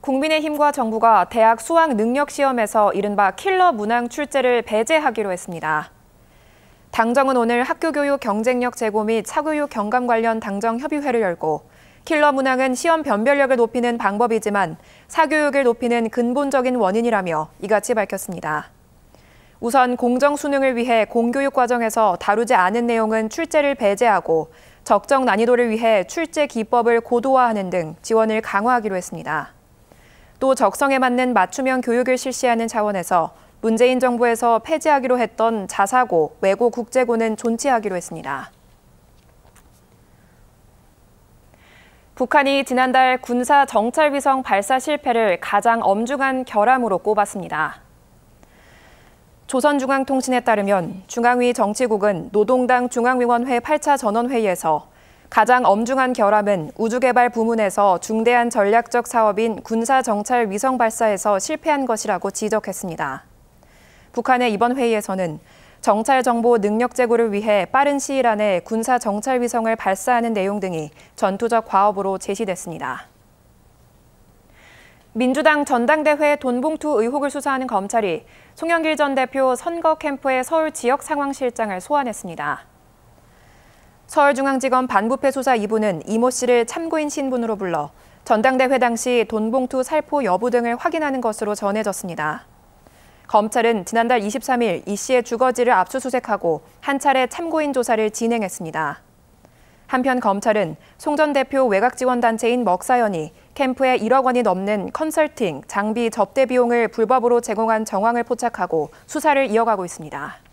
국민의힘과 정부가 대학 수학 능력 시험에서 이른바 킬러 문항 출제를 배제하기로 했습니다. 당정은 오늘 학교 교육 경쟁력 제고 및 사교육 경감 관련 당정 협의회를 열고 킬러 문항은 시험 변별력을 높이는 방법이지만 사교육을 높이는 근본적인 원인이라며 이같이 밝혔습니다. 우선 공정 수능을 위해 공교육 과정에서 다루지 않은 내용은 출제를 배제하고 적정 난이도를 위해 출제 기법을 고도화하는 등 지원을 강화하기로 했습니다. 또 적성에 맞는 맞춤형 교육을 실시하는 차원에서 문재인 정부에서 폐지하기로 했던 자사고, 외고 국제고는 존치하기로 했습니다. 북한이 지난달 군사 정찰위성 발사 실패를 가장 엄중한 결함으로 꼽았습니다. 조선중앙통신에 따르면 중앙위 정치국은 노동당 중앙위원회 8차 전원회의에서 가장 엄중한 결함은 우주개발 부문에서 중대한 전략적 사업인 군사정찰 위성 발사에서 실패한 것이라고 지적했습니다. 북한의 이번 회의에서는 정찰 정보 능력 제고를 위해 빠른 시일 안에 군사 정찰 위성을 발사하는 내용 등이 전투적 과업으로 제시됐습니다. 민주당 전당대회 돈봉투 의혹을 수사하는 검찰이 송영길 전 대표 선거 캠프의 서울 지역 상황실장을 소환했습니다. 서울중앙지검 반부패 수사 2부는 이모 씨를 참고인 신분으로 불러 전당대회 당시 돈봉투 살포 여부 등을 확인하는 것으로 전해졌습니다. 검찰은 지난달 23일 이 씨의 주거지를 압수수색하고 한 차례 참고인 조사를 진행했습니다. 한편 검찰은 송 전 대표 외곽지원단체인 먹사연이 캠프에 1억 원이 넘는 컨설팅, 장비 접대 비용을 불법으로 제공한 정황을 포착하고 수사를 이어가고 있습니다.